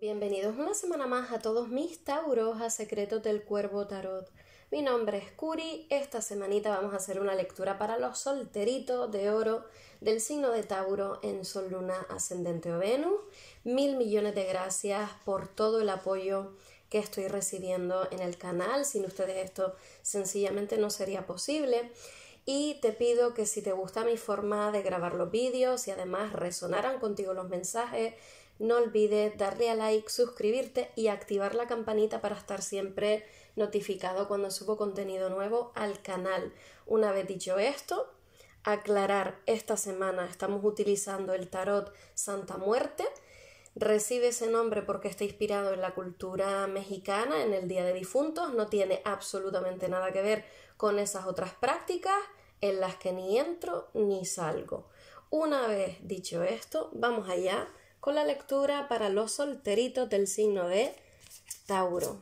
Bienvenidos una semana más a todos mis Tauros a Secretos del Cuervo Tarot. Mi nombre es Curi, esta semanita vamos a hacer una lectura para los solteritos de oro del signo de Tauro en Sol Luna Ascendente o Venus. Mil millones de gracias por todo el apoyo que estoy recibiendo en el canal, sin ustedes esto sencillamente no sería posible. Y te pido que si te gusta mi forma de grabar los vídeos y además resonaran contigo los mensajes, no olvides darle a like, suscribirte y activar la campanita para estar siempre notificado cuando subo contenido nuevo al canal. Una vez dicho esto, aclarar, esta semana estamos utilizando el tarot Santa Muerte. Recibe ese nombre porque está inspirado en la cultura mexicana, en el Día de Difuntos, no tiene absolutamente nada que ver con esas otras prácticas en las que ni entro ni salgo. Una vez dicho esto, vamos allá con la lectura para los solteritos del signo de Tauro.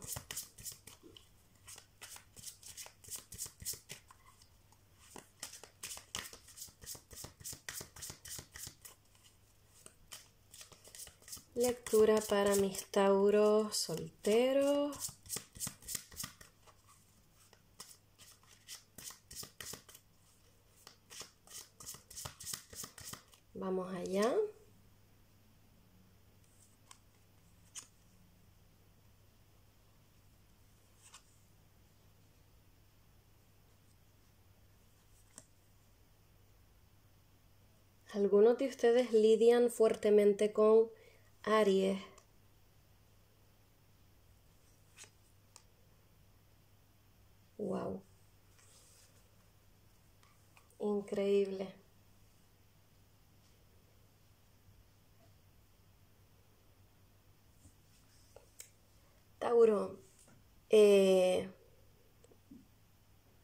Lectura para mis Tauros solteros. Vamos allá. Algunos de ustedes lidian fuertemente con Aries. Wow. Increíble. Tauro, eh,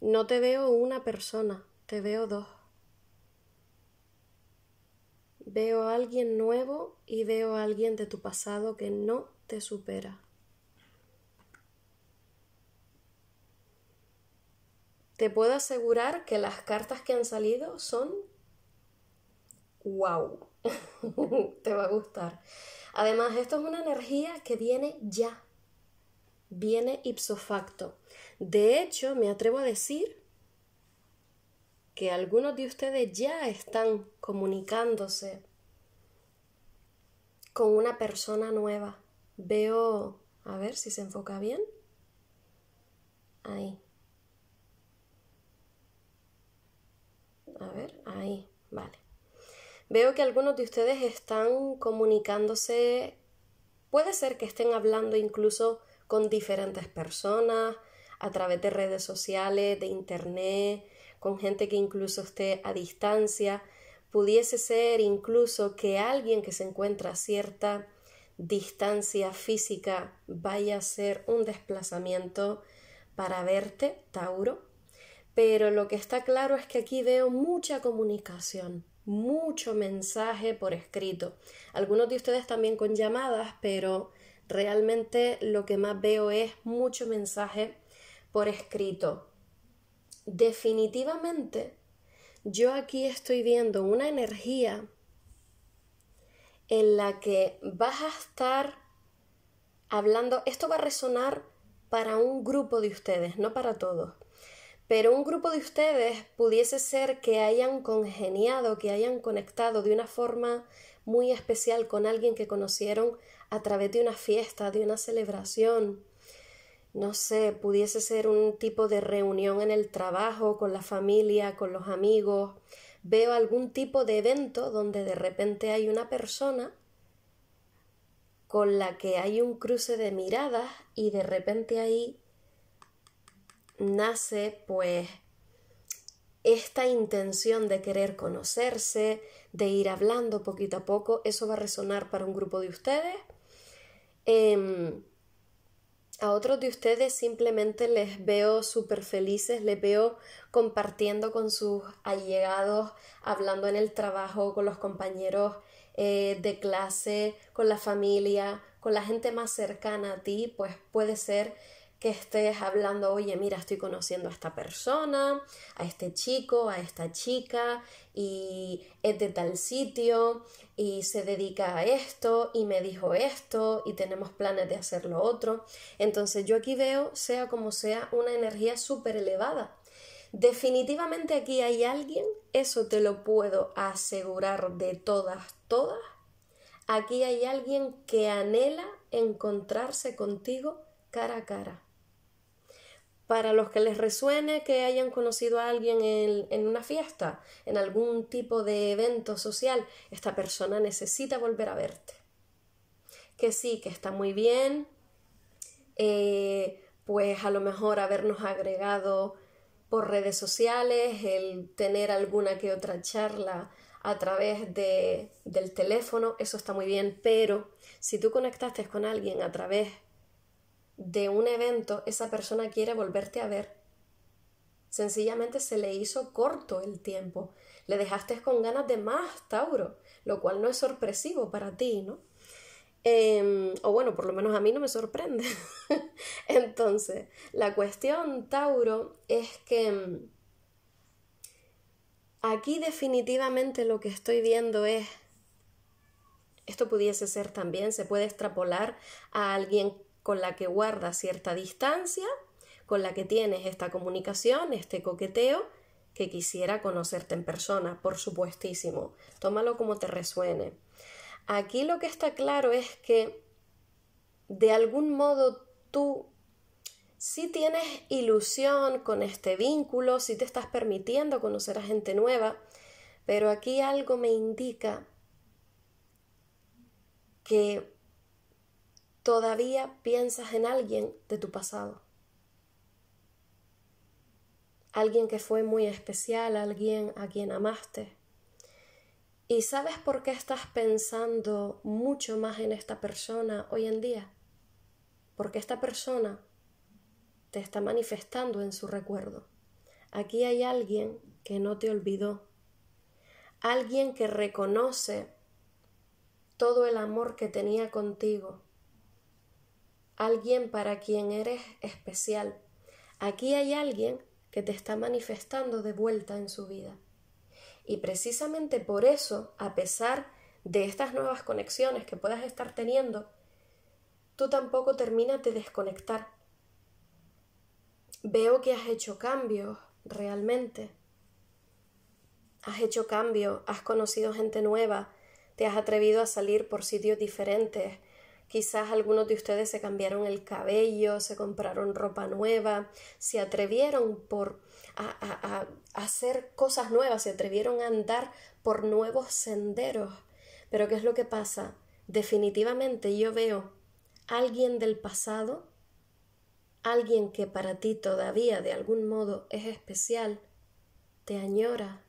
no te veo una persona, te veo dos. Veo a alguien nuevo y veo a alguien de tu pasado que no te supera. Te puedo asegurar que las cartas que han salido son wow. te va a gustar. Además, esto es una energía que viene ya. Viene ipso facto. De hecho, me atrevo a decir que algunos de ustedes ya están comunicándose con una persona nueva. Veo, a ver si se enfoca bien. Ahí. A ver, ahí, vale. Veo que algunos de ustedes están comunicándose, puede ser que estén hablando incluso con diferentes personas, a través de redes sociales, de internet, con gente que incluso esté a distancia, pudiese ser incluso que alguien que se encuentra a cierta distancia física vaya a ser un desplazamiento para verte, Tauro. Pero lo que está claro es que aquí veo mucha comunicación, mucho mensaje por escrito. Algunos de ustedes también con llamadas, pero realmente lo que más veo es mucho mensaje por escrito definitivamente yo aquí estoy viendo una energía en la que vas a estar hablando, esto va a resonar para un grupo de ustedes, no para todos, pero un grupo de ustedes pudiese ser que hayan congeniado, que hayan conectado de una forma muy especial con alguien que conocieron a través de una fiesta, de una celebración, no sé, pudiese ser un tipo de reunión en el trabajo, con la familia, con los amigos, veo algún tipo de evento donde de repente hay una persona con la que hay un cruce de miradas y de repente ahí nace pues esta intención de querer conocerse, de ir hablando poquito a poco, eso va a resonar para un grupo de ustedes. Em, a otros de ustedes simplemente les veo súper felices, les veo compartiendo con sus allegados, hablando en el trabajo, con los compañeros eh, de clase, con la familia, con la gente más cercana a ti, pues puede ser que estés hablando, oye, mira, estoy conociendo a esta persona, a este chico, a esta chica, y es de tal sitio, y se dedica a esto, y me dijo esto, y tenemos planes de hacer lo otro. Entonces yo aquí veo, sea como sea, una energía súper elevada. Definitivamente aquí hay alguien, eso te lo puedo asegurar de todas, todas. Aquí hay alguien que anhela encontrarse contigo cara a cara para los que les resuene que hayan conocido a alguien en, una fiesta, en algún tipo de evento social, esta persona necesita volver a verte. Que sí, que está muy bien, eh, pues a lo mejor habernos agregado por redes sociales, el tener alguna que otra charla a través de, del teléfono, eso está muy bien, pero si tú conectaste con alguien a través de un evento esa persona quiere volverte a ver. Sencillamente se le hizo corto el tiempo. Le dejaste con ganas de más, Tauro, lo cual no es sorpresivo para ti, ¿no? Em, o bueno, por lo menos a mí no me sorprende. Entonces, la cuestión, Tauro, es que em, aquí definitivamente lo que estoy viendo es, esto pudiese ser también, se puede extrapolar a alguien con la que guardas cierta distancia, con la que tienes esta comunicación, este coqueteo, que quisiera conocerte en persona, por supuestísimo. Tómalo como te resuene. Aquí lo que está claro es que de algún modo tú sí tienes ilusión con este vínculo, si te estás permitiendo conocer a gente nueva, pero aquí algo me indica que todavía piensas en alguien de tu pasado. Alguien que fue muy especial, alguien a quien amaste. ¿Y sabes por qué estás pensando mucho más en esta persona hoy en día? Porque esta persona te está manifestando en su recuerdo. Aquí hay alguien que no te olvidó. Alguien que reconoce todo el amor que tenía contigo alguien para quien eres especial. Aquí hay alguien que te está manifestando de vuelta en su vida. Y precisamente por eso, a pesar de estas nuevas conexiones que puedas estar teniendo, tú tampoco terminas de desconectar. Veo que has hecho cambios realmente. Has hecho cambios, has conocido gente nueva, te has atrevido a salir por sitios diferentes, Quizás algunos de ustedes se cambiaron el cabello, se compraron ropa nueva, se atrevieron por a, a hacer cosas nuevas, se atrevieron a andar por nuevos senderos. Pero ¿qué es lo que pasa? Definitivamente yo veo alguien del pasado, alguien que para ti todavía de algún modo es especial, te añora.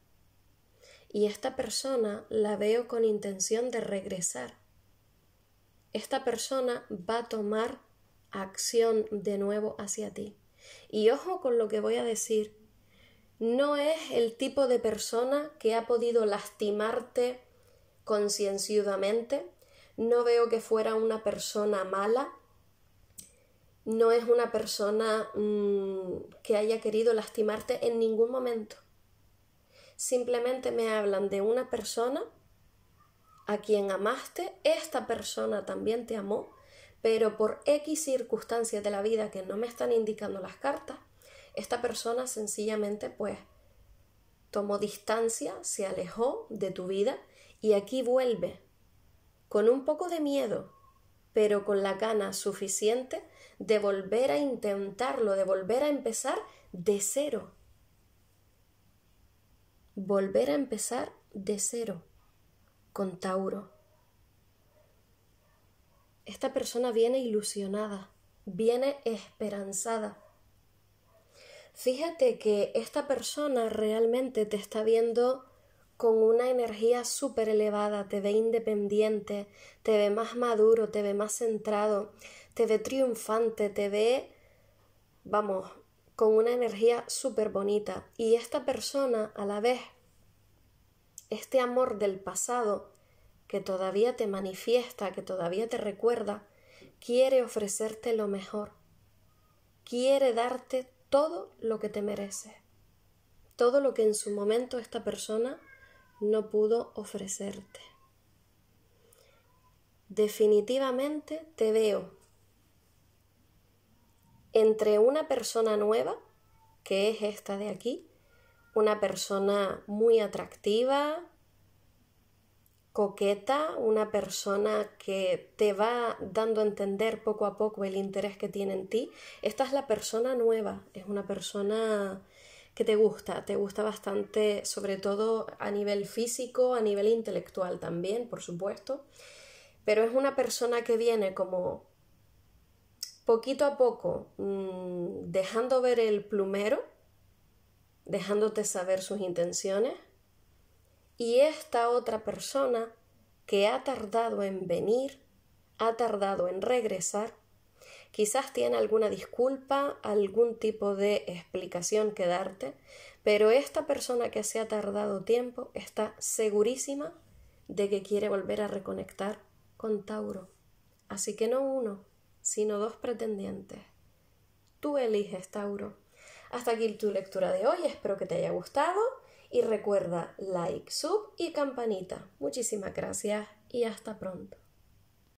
Y esta persona la veo con intención de regresar esta persona va a tomar acción de nuevo hacia ti. Y ojo con lo que voy a decir, no es el tipo de persona que ha podido lastimarte concienciudamente, no veo que fuera una persona mala, no es una persona mm, que haya querido lastimarte en ningún momento. Simplemente me hablan de una persona a quien amaste, esta persona también te amó, pero por X circunstancias de la vida que no me están indicando las cartas, esta persona sencillamente pues tomó distancia, se alejó de tu vida y aquí vuelve con un poco de miedo, pero con la gana suficiente de volver a intentarlo, de volver a empezar de cero. Volver a empezar de cero con Tauro. Esta persona viene ilusionada, viene esperanzada. Fíjate que esta persona realmente te está viendo con una energía súper elevada, te ve independiente, te ve más maduro, te ve más centrado, te ve triunfante, te ve, vamos, con una energía súper bonita. Y esta persona a la vez este amor del pasado que todavía te manifiesta, que todavía te recuerda, quiere ofrecerte lo mejor, quiere darte todo lo que te merece. todo lo que en su momento esta persona no pudo ofrecerte. Definitivamente te veo entre una persona nueva, que es esta de aquí, una persona muy atractiva, coqueta, una persona que te va dando a entender poco a poco el interés que tiene en ti. Esta es la persona nueva, es una persona que te gusta, te gusta bastante, sobre todo a nivel físico, a nivel intelectual también, por supuesto, pero es una persona que viene como poquito a poco mm, dejando ver el plumero dejándote saber sus intenciones, y esta otra persona que ha tardado en venir, ha tardado en regresar, quizás tiene alguna disculpa, algún tipo de explicación que darte, pero esta persona que se ha tardado tiempo está segurísima de que quiere volver a reconectar con Tauro. Así que no uno, sino dos pretendientes. Tú eliges, Tauro. Hasta aquí tu lectura de hoy, espero que te haya gustado y recuerda like, sub y campanita. Muchísimas gracias y hasta pronto.